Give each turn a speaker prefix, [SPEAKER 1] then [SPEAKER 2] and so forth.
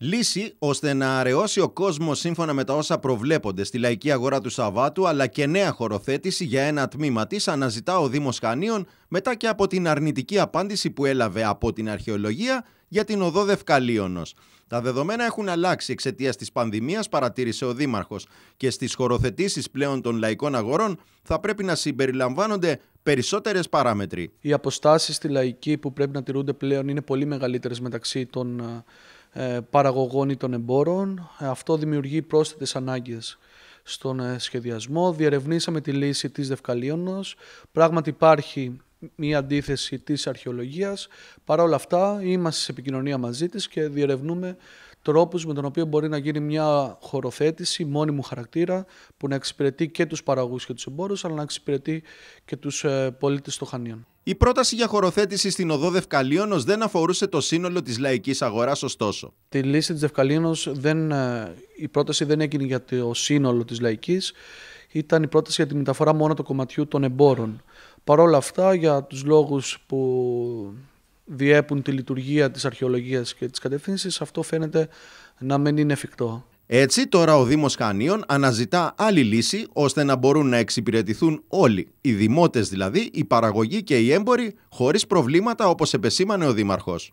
[SPEAKER 1] Λύση ώστε να αραιώσει ο κόσμος σύμφωνα με τα όσα προβλέπονται στη λαϊκή αγορά του Σαββάτου, αλλά και νέα χωροθέτηση για ένα τμήμα της, αναζητά ο Δήμος Χανίων μετά και από την αρνητική απάντηση που έλαβε από την αρχαιολογία για την οδό Δευκαλίωνος. Τα δεδομένα έχουν αλλάξει εξαιτίας της πανδημίας, παρατήρησε ο Δήμαρχος, και στις χωροθετήσεις πλέον των λαϊκών αγορών θα πρέπει να συμπεριλαμβάνονται περισσότερες παράμετροι.
[SPEAKER 2] Οι αποστάσεις στη λαϊκή που πρέπει να τηρούνται πλέον είναι πολύ μεγαλύτερες μεταξύ των ε, παραγωγών ή των εμπόρων. Αυτό δημιουργεί πρόσθετες ανάγκες στον ε, σχεδιασμό. Διερευνήσαμε τη λύση της Δευκαλίωνος. Πράγματι υπάρχει μια αντίθεση της αρχαιολογίας. Παρά όλα αυτά είμαστε σε επικοινωνία μαζί της και διερευνούμε τρόπους με τον οποίο μπορεί να γίνει μια χωροθέτηση μόνιμου χαρακτήρα που να εξυπηρετεί και τους παραγωγούς και τους εμπόρους αλλά να εξυπηρετεί και τους ε, πολίτες των Χανίων.
[SPEAKER 1] Η πρόταση για χωροθέτηση στην οδό Δευκαλίωνος δεν αφορούσε το σύνολο της λαϊκής αγοράς ωστόσο.
[SPEAKER 2] Τη λύση της Δευκαλίωνος δεν, ε, η πρόταση δεν έγινε για το σύνολο της Λαϊκής, ήταν η πρόταση για τη μεταφορά μόνο του κομματιού των εμπόρων. Παρ' όλα αυτά, για τους λόγους που διέπουν τη λειτουργία της αρχαιολογίας και της κατευθύνσης, αυτό φαίνεται να μην είναι εφικτό.
[SPEAKER 1] Έτσι, τώρα ο Δήμος Χανίων αναζητά άλλη λύση ώστε να μπορούν να εξυπηρετηθούν όλοι, οι δημότες δηλαδή, οι παραγωγοί και οι έμποροι, χωρίς προβλήματα όπως επεσήμανε ο Δήμαρχος.